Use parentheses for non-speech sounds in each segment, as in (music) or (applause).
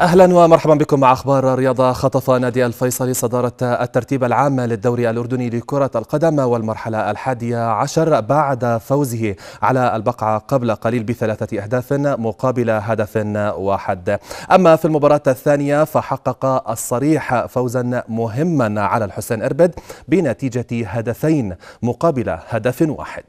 اهلا ومرحبا بكم مع اخبار الرياضه خطف نادي الفيصلي صداره الترتيب العام للدوري الاردني لكره القدم والمرحله الحادية عشر بعد فوزه على البقعه قبل قليل بثلاثه اهداف مقابل هدف واحد اما في المباراه الثانيه فحقق الصريح فوزا مهما على الحسين اربد بنتيجه هدفين مقابل هدف واحد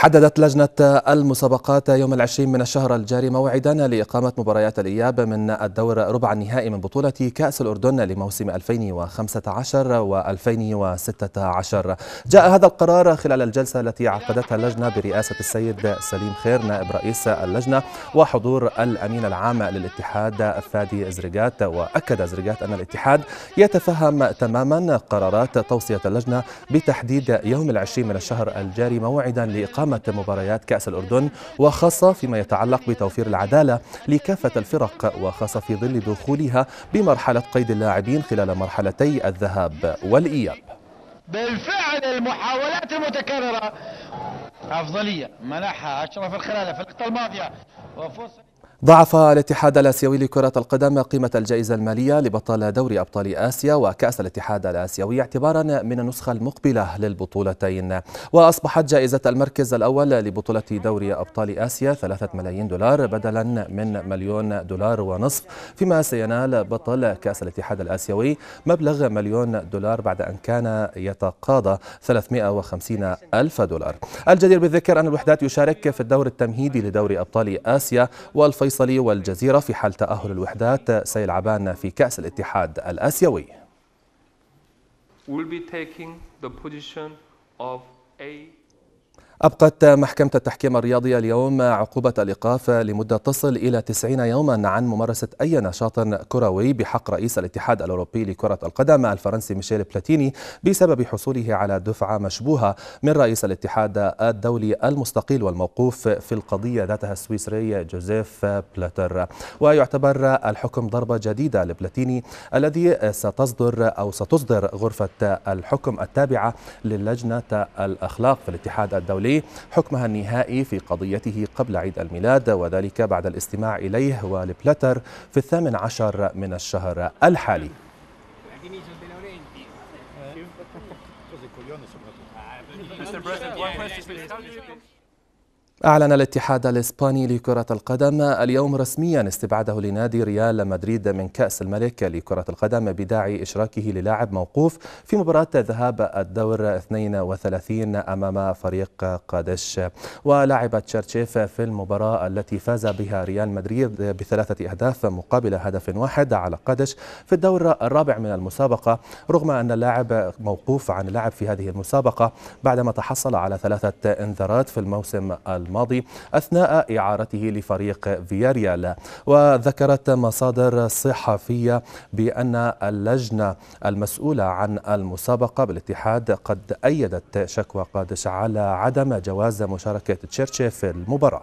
حددت لجنة المسابقات يوم العشرين من الشهر الجاري موعدا لإقامة مباريات الإياب من الدور ربع النهائي من بطولة كأس الأردن لموسم 2015 و 2016 جاء هذا القرار خلال الجلسة التي عقدتها اللجنة برئاسة السيد سليم خير نائب رئيس اللجنة وحضور الأمين العام للاتحاد فادي زرقات وأكد زرقات أن الاتحاد يتفهم تماما قرارات توصية اللجنة بتحديد يوم العشرين من الشهر الجاري موعدا لإقامة إقامة مباريات كأس الأردن وخاصة فيما يتعلق بتوفير العدالة لكافة الفرق وخاصة في ظل دخولها بمرحلة قيد اللاعبين خلال مرحلتي الذهاب والإياب بالفعل المحاولات المتكررة أفضلية منحها أشرف الخلالة في اللقطة الماضية وفرصة ضعف الاتحاد الاسيوي لكره القدم قيمه الجائزه الماليه لبطل دوري ابطال اسيا وكاس الاتحاد الاسيوي اعتبارا من النسخه المقبله للبطولتين واصبحت جائزه المركز الاول لبطوله دوري ابطال اسيا 3 ملايين دولار بدلا من مليون دولار ونصف فيما سينال بطل كاس الاتحاد الاسيوي مبلغ مليون دولار بعد ان كان يتقاضى 350 الف دولار الجدير بالذكر ان الوحدات يشارك في الدور التمهيدي لدوري ابطال اسيا والفي الفيصلي والجزيرة في حال تأهل الوحدات سيلعبان في كأس الاتحاد الآسيوي will be taking the position of أبقت محكمة التحكيم الرياضي اليوم عقوبة الإيقاف لمدة تصل إلى 90 يوما عن ممارسة أي نشاط كروي بحق رئيس الاتحاد الأوروبي لكرة القدم الفرنسي ميشيل بلاتيني بسبب حصوله على دفعة مشبوهة من رئيس الاتحاد الدولي المستقيل والموقوف في القضية ذاتها السويسري جوزيف بلاتر ويعتبر الحكم ضربة جديدة لبلاتيني الذي ستصدر أو ستصدر غرفة الحكم التابعة للجنة الأخلاق في الاتحاد الدولي الدولي حكمها النهائي في قضيته قبل عيد الميلاد وذلك بعد الاستماع إليه والبلتر في الثامن عشر من الشهر الحالي (laughs) Mr. President, one question. أعلن الاتحاد الإسباني لكرة القدم اليوم رسميا استبعاده لنادي ريال مدريد من كأس الملك لكرة القدم بداعي إشراكه للاعب موقوف في مباراة ذهاب الدور 32 أمام فريق قادش ولعب تشرتشيف في المباراة التي فاز بها ريال مدريد بثلاثة أهداف مقابل هدف واحد على قادش في الدور الرابع من المسابقة رغم أن اللاعب موقوف عن اللعب في هذه المسابقة بعدما تحصل على ثلاثة انذارات في الموسم الماضي أثناء إعارته لفريق فياريال وذكرت مصادر صحفية بأن اللجنة المسؤولة عن المسابقة بالاتحاد قد أيدت شكوى قادش على عدم جواز مشاركة تشيرشي في المباراة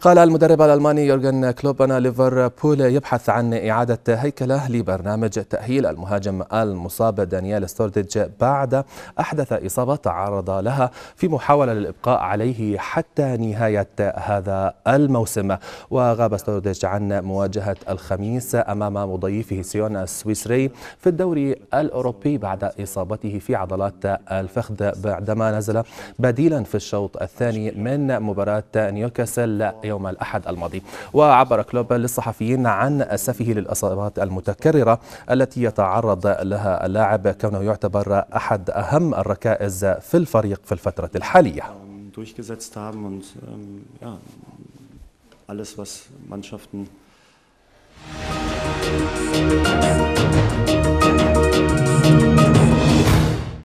قال المدرب الألماني يورجن كلوب أن ليفربول يبحث عن إعادة هيكله لبرنامج تأهيل المهاجم المصاب دانيال ستورديج بعد أحدث إصابة تعرض لها في محاولة للإبقاء عليه حتى نهاية هذا الموسم وغاب ستورديج عن مواجهة الخميس أمام مضيفه سيون السويسري في الدوري الأوروبي بعد إصابته في عضلات الفخذ بعدما نزل بديلا في الشوط الثاني من مباراة نيوكاسل يوم الأحد الماضي وعبر كلوب للصحفيين عن أسفه للإصابات المتكررة التي يتعرض لها اللاعب كونه يعتبر أحد أهم الركائز في الفريق في الفترة الحالية